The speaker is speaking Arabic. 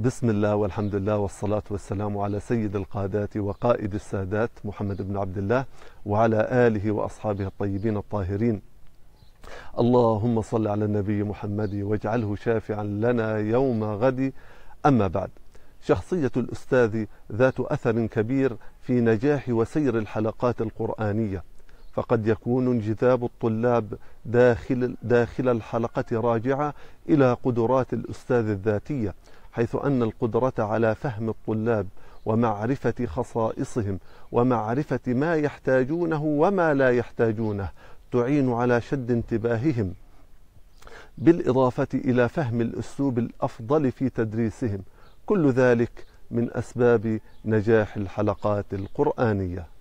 بسم الله والحمد لله والصلاة والسلام على سيد القادات وقائد السادات محمد بن عبد الله وعلى آله وأصحابه الطيبين الطاهرين اللهم صل على النبي محمد واجعله شافعا لنا يوم غد أما بعد شخصية الأستاذ ذات أثر كبير في نجاح وسير الحلقات القرآنية فقد يكون انجذاب الطلاب داخل, داخل الحلقة راجعة إلى قدرات الأستاذ الذاتية حيث أن القدرة على فهم الطلاب ومعرفة خصائصهم ومعرفة ما يحتاجونه وما لا يحتاجونه تعين على شد انتباههم بالإضافة إلى فهم الأسلوب الأفضل في تدريسهم كل ذلك من أسباب نجاح الحلقات القرآنية